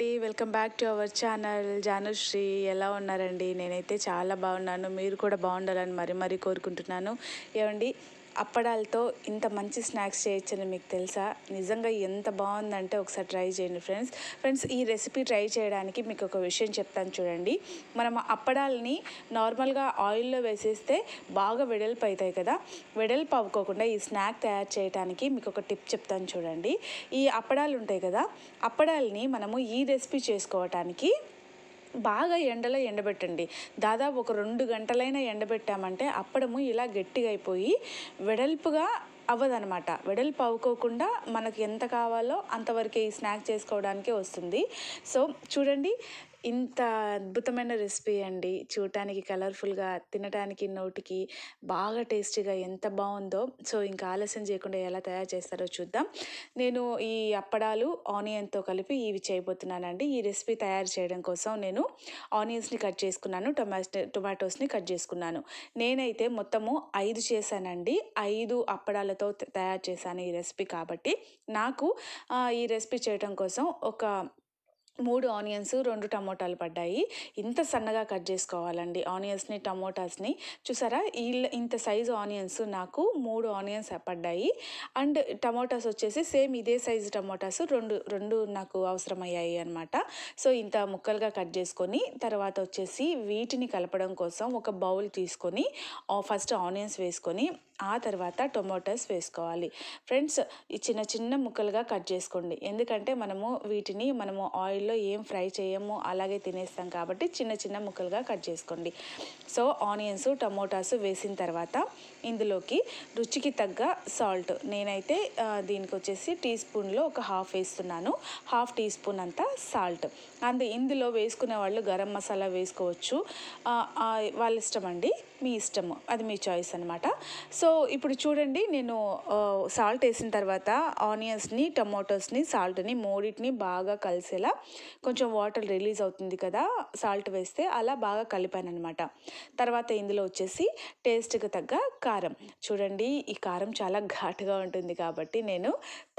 అండి welcome back to our channel Janushri ఎలా ఉన్నారండి నేనైతే చాలా బాగున్నాను మీరు కూడా బాగుండాలని మరీ మరీ కోరుకుంటున్నాను ఏమండి అప్పడాలతో ఇంత మంచి స్నాక్స్ చేయొచ్చని మీకు తెలుసా నిజంగా ఎంత బాగుందంటే ఒకసారి ట్రై చేయండి ఫ్రెండ్స్ ఫ్రెండ్స్ ఈ రెసిపీ ట్రై చేయడానికి మీకు ఒక విషయం చెప్తాను చూడండి మనం అప్పడాలని నార్మల్గా ఆయిల్లో వేసేస్తే బాగా వెడల్పు అవుతాయి కదా వెడల్పు అవ్వకోకుండా ఈ స్నాక్ తయారు చేయడానికి మీకు ఒక టిప్ చెప్తాను చూడండి ఈ అప్పడాలు ఉంటాయి కదా అప్పడాలని మనము ఈ రెసిపీ చేసుకోవటానికి బాగా ఎండలో ఎండబెట్టండి దాదాపు ఒక రెండు గంటలైనా ఎండబెట్టామంటే అప్పడము ఇలా గట్టిగా అయిపోయి వెడల్పుగా అవ్వదనమాట వెడల్పు అవ్వకోకుండా మనకు ఎంత కావాలో అంతవరకే ఈ స్నాక్ చేసుకోవడానికే వస్తుంది సో చూడండి ఇంత అద్భుతమైన రెసిపీ అండి చూడటానికి కలర్ఫుల్గా తినటానికి నోటికి బాగా టేస్టీగా ఎంత బాగుందో సో ఇంకా ఆలస్యం చేయకుండా ఎలా తయారు చేస్తారో చూద్దాం నేను ఈ అప్పడాలు ఆనియన్తో కలిపి ఇవి చేయబోతున్నానండి ఈ రెసిపీ తయారు చేయడం కోసం నేను ఆనియన్స్ని కట్ చేసుకున్నాను టొమాటో టొమాటోస్ని కట్ చేసుకున్నాను నేనైతే మొత్తము ఐదు చేశానండి ఐదు అప్పడాలతో తయారు చేశాను ఈ రెసిపీ కాబట్టి నాకు ఈ రెసిపీ చేయడం కోసం ఒక మూడు ఆనియన్స్ రెండు టమోటాలు పడ్డాయి ఇంత సన్నగా కట్ చేసుకోవాలండి ఆనియన్స్ని టమోటాస్ని చూసారా వీళ్ళ ఇంత సైజు ఆనియన్స్ నాకు మూడు ఆనియన్స్ పడ్డాయి అండ్ టమోటాస్ వచ్చేసి సేమ్ ఇదే సైజు టమోటాస్ రెండు రెండు నాకు అవసరమయ్యాయి అనమాట సో ఇంత ముక్కలుగా కట్ చేసుకొని తర్వాత వచ్చేసి వీటిని కలపడం కోసం ఒక బౌల్ తీసుకొని ఫస్ట్ ఆనియన్స్ వేసుకొని ఆ తర్వాత టొమాటోస్ వేసుకోవాలి ఫ్రెండ్స్ ఈ చిన్న చిన్న ముక్కలుగా కట్ చేసుకోండి ఎందుకంటే మనము వీటిని మనము ఆయిల్లో ఏం ఫ్రై చేయము అలాగే తినేస్తాం కాబట్టి చిన్న చిన్న ముక్కలుగా కట్ చేసుకోండి సో ఆనియన్స్ టమోటాస్ వేసిన తర్వాత ఇందులోకి రుచికి తగ్గ సాల్ట్ నేనైతే దీనికి వచ్చేసి టీ స్పూన్లో ఒక హాఫ్ వేస్తున్నాను హాఫ్ టీ స్పూన్ అంతా సాల్ట్ అండ్ ఇందులో వేసుకునే వాళ్ళు గరం మసాలా వేసుకోవచ్చు వాళ్ళ ఇష్టం అండి మీ ఇష్టము అది మీ చాయిస్ అనమాట సో సో ఇప్పుడు చూడండి నేను సాల్ట్ వేసిన తర్వాత ఆనియన్స్ని టమాటోస్ని సాల్ట్ని మూడింటిని బాగా కలిసేలా కొంచెం వాటర్ రిలీజ్ అవుతుంది కదా సాల్ట్ వేస్తే అలా బాగా కలిపాను అనమాట తర్వాత ఇందులో వచ్చేసి టేస్ట్కి తగ్గ కారం చూడండి ఈ కారం చాలా ఘాటుగా ఉంటుంది కాబట్టి నేను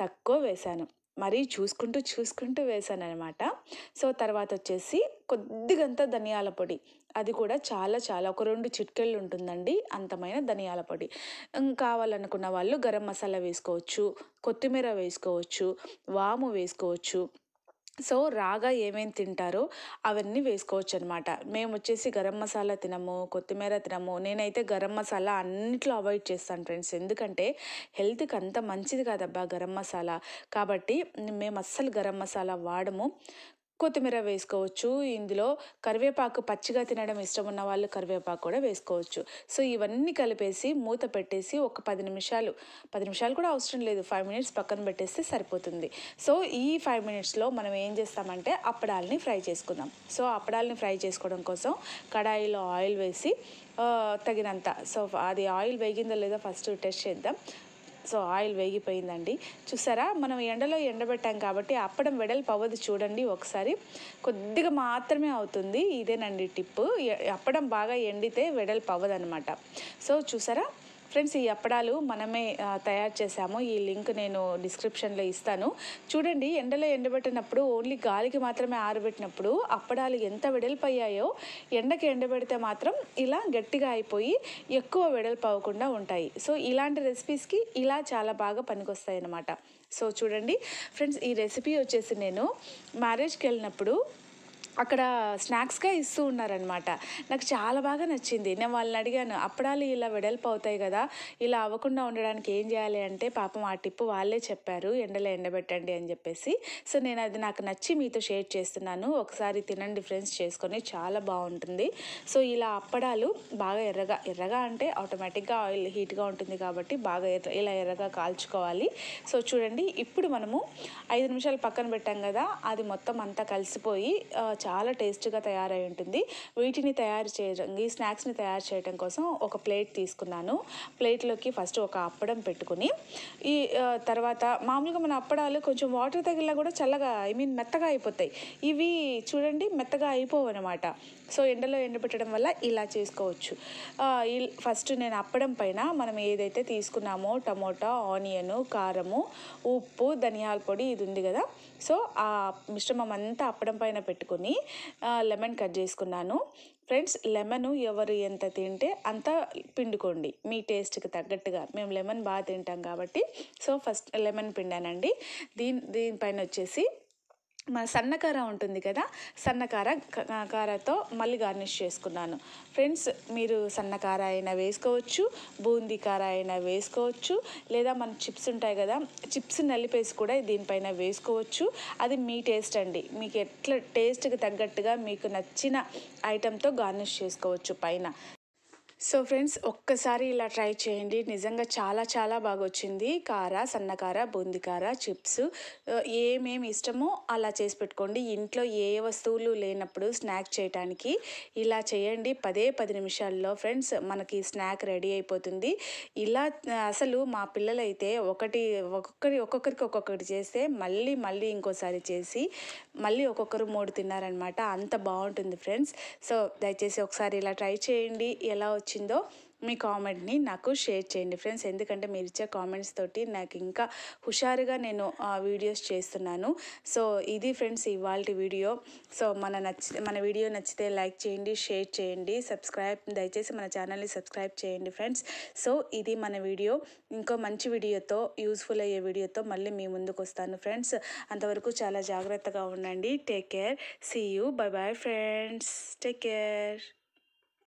తక్కువ వేశాను మరీ చూసుకుంటూ చూసుకుంటూ వేసాననమాట అనమాట సో తర్వాత వచ్చేసి కొద్దిగంత ధనియాల పొడి అది కూడా చాలా చాలా ఒక రెండు చిట్కెళ్ళు ఉంటుందండి అంతమైన ధనియాల పొడి కావాలనుకున్న వాళ్ళు గరం మసాలా వేసుకోవచ్చు కొత్తిమీర వేసుకోవచ్చు వాము వేసుకోవచ్చు సో రాగా ఏమేమి తింటారో అవన్నీ వేసుకోవచ్చు అనమాట మేము వచ్చేసి గరం మసాలా తినము కొత్తిమీర తినము నేనైతే గరం మసాలా అన్నిట్లో అవాయిడ్ చేస్తాను ఫ్రెండ్స్ ఎందుకంటే హెల్త్కి అంత మంచిది కాదబ్బా గరం మసాలా కాబట్టి మేము అస్సలు గరం మసాలా వాడము కొత్తిమీర వేసుకోవచ్చు ఇందులో కరివేపాకు పచ్చిగా తినడం ఇష్టం ఉన్న వాళ్ళు కరివేపాకు కూడా వేసుకోవచ్చు సో ఇవన్నీ కలిపేసి మూత పెట్టేసి ఒక పది నిమిషాలు పది నిమిషాలు కూడా అవసరం లేదు ఫైవ్ మినిట్స్ పక్కన పెట్టేస్తే సరిపోతుంది సో ఈ ఫైవ్ మినిట్స్లో మనం ఏం చేస్తామంటే అప్పడాలని ఫ్రై చేసుకుందాం సో అప్పడాలని ఫ్రై చేసుకోవడం కోసం కడాయిలో ఆయిల్ వేసి తగినంత సో అది ఆయిల్ వేగిందో లేదో ఫస్ట్ టెస్ట్ చేద్దాం సో ఆయిల్ వేగిపోయిందండి చూసారా మనం ఎండలో ఎండబెట్టాం కాబట్టి అప్పడం వెడల్పు పవ్వదు చూడండి ఒకసారి కొద్దిగా మాత్రమే అవుతుంది ఇదేనండి టిప్పు అప్పడం బాగా ఎండితే వెడల్పు అవ్వదనమాట సో చూసారా ఫ్రెండ్స్ ఈ అప్పడాలు మనమే తయారు చేశాము ఈ లింక్ నేను డిస్క్రిప్షన్లో ఇస్తాను చూడండి ఎండలో ఎండబెట్టినప్పుడు ఓన్లీ గాలికి మాత్రమే ఆరబెట్టినప్పుడు అప్పడాలు ఎంత వెడల్పు అయ్యాయో ఎండకి ఎండబెడితే మాత్రం ఇలా గట్టిగా అయిపోయి ఎక్కువ వెడల్పు అవ్వకుండా ఉంటాయి సో ఇలాంటి రెసిపీస్కి ఇలా చాలా బాగా పనికొస్తాయి అన్నమాట సో చూడండి ఫ్రెండ్స్ ఈ రెసిపీ వచ్చేసి నేను మ్యారేజ్కి వెళ్ళినప్పుడు అక్కడ స్నాక్స్గా ఇస్తూ ఉన్నారనమాట నాకు చాలా బాగా నచ్చింది నేను వాళ్ళని అడిగాను అప్పడాలు ఇలా వెడల్పు అవుతాయి కదా ఇలా అవ్వకుండా ఉండడానికి ఏం చేయాలి అంటే పాపం ఆ టిప్పు వాళ్ళే చెప్పారు ఎండలో ఎండబెట్టండి అని చెప్పేసి సో నేను అది నాకు నచ్చి మీతో షేర్ చేస్తున్నాను ఒకసారి తినండి ఫ్రెండ్స్ చేసుకొని చాలా బాగుంటుంది సో ఇలా అప్పడాలు బాగా ఎర్రగా ఎర్రగా అంటే ఆటోమేటిక్గా ఆయిల్ హీట్గా ఉంటుంది కాబట్టి బాగా ఎర్ర ఇలా ఎర్రగా కాల్చుకోవాలి సో చూడండి ఇప్పుడు మనము ఐదు నిమిషాలు పక్కన పెట్టాం కదా అది మొత్తం అంతా కలిసిపోయి చాలా టేస్ట్గా తయారై ఉంటుంది వీటిని తయారు చేయడం ఈ స్నాక్స్ని తయారు చేయడం కోసం ఒక ప్లేట్ తీసుకున్నాను ప్లేట్లోకి ఫస్ట్ ఒక అప్పడం పెట్టుకుని ఈ తర్వాత మామూలుగా మన అప్పడాలు కొంచెం వాటర్ తగిలినా కూడా చల్లగా ఐ మీన్ మెత్తగా అయిపోతాయి ఇవి చూడండి మెత్తగా అయిపోవు అనమాట సో ఎండలో ఎండబెట్టడం వల్ల ఇలా చేసుకోవచ్చు ఫస్ట్ నేను అప్పడం పైన మనం ఏదైతే తీసుకున్నామో టమోటా ఆనియను కారము ఉప్పు ధనియాల పొడి ఇది ఉంది కదా సో ఆ మిశ్రమం అంతా అప్పడం పైన పెట్టుకొని తీసుకొని లెమన్ కట్ చేసుకున్నాను ఫ్రెండ్స్ లెమన్ ఎవరు ఎంత తింటే అంత పిండుకోండి మీ టేస్ట్కి తగ్గట్టుగా మేము లెమన్ బాగా తింటాం కాబట్టి సో ఫస్ట్ లెమన్ పిండానండి దీని దీనిపైన వచ్చేసి మన సన్నకార ఉంటుంది కదా సన్నకార కారతో మళ్ళీ గార్నిష్ చేసుకున్నాను ఫ్రెండ్స్ మీరు సన్నకార అయినా వేసుకోవచ్చు బూందీ కార అయినా వేసుకోవచ్చు లేదా మన చిప్స్ ఉంటాయి కదా చిప్స్ నలిపేసి కూడా దీనిపైన వేసుకోవచ్చు అది మీ టేస్ట్ అండి మీకు ఎట్లా టేస్ట్కి తగ్గట్టుగా మీకు నచ్చిన ఐటెంతో గార్నిష్ చేసుకోవచ్చు పైన సో ఫ్రెండ్స్ ఒక్కసారి ఇలా ట్రై చేయండి నిజంగా చాలా చాలా బాగా వచ్చింది కార సన్నకార బూందికార చిప్స్ ఏమేమి ఇష్టమో అలా చేసి పెట్టుకోండి ఇంట్లో ఏ వస్తువులు లేనప్పుడు స్నాక్ చేయడానికి ఇలా చేయండి పదే పది నిమిషాల్లో ఫ్రెండ్స్ మనకి స్నాక్ రెడీ అయిపోతుంది ఇలా అసలు మా పిల్లలైతే ఒకటి ఒక్కొక్కరి ఒక్కొక్కరికి ఒక్కొక్కటి చేస్తే మళ్ళీ మళ్ళీ ఇంకోసారి చేసి మళ్ళీ ఒక్కొక్కరు మూడు తిన్నారనమాట అంత బాగుంటుంది ఫ్రెండ్స్ సో దయచేసి ఒకసారి ఇలా ట్రై చేయండి ఎలా వచ్చిందో మీ కామెంట్ని నాకు షేర్ చేయండి ఫ్రెండ్స్ ఎందుకంటే మీరు ఇచ్చే కామెంట్స్ తోటి నాకు ఇంకా హుషారుగా నేను వీడియోస్ చేస్తున్నాను సో ఇది ఫ్రెండ్స్ ఇవాళ వీడియో సో మన నచ్చ మన వీడియో నచ్చితే లైక్ చేయండి షేర్ చేయండి సబ్స్క్రైబ్ దయచేసి మన ఛానల్ని సబ్స్క్రైబ్ చేయండి ఫ్రెండ్స్ సో ఇది మన వీడియో ఇంకో మంచి వీడియోతో యూస్ఫుల్ అయ్యే వీడియోతో మళ్ళీ మీ ముందుకు వస్తాను ఫ్రెండ్స్ అంతవరకు చాలా జాగ్రత్తగా ఉండండి take care see you bye bye friends take care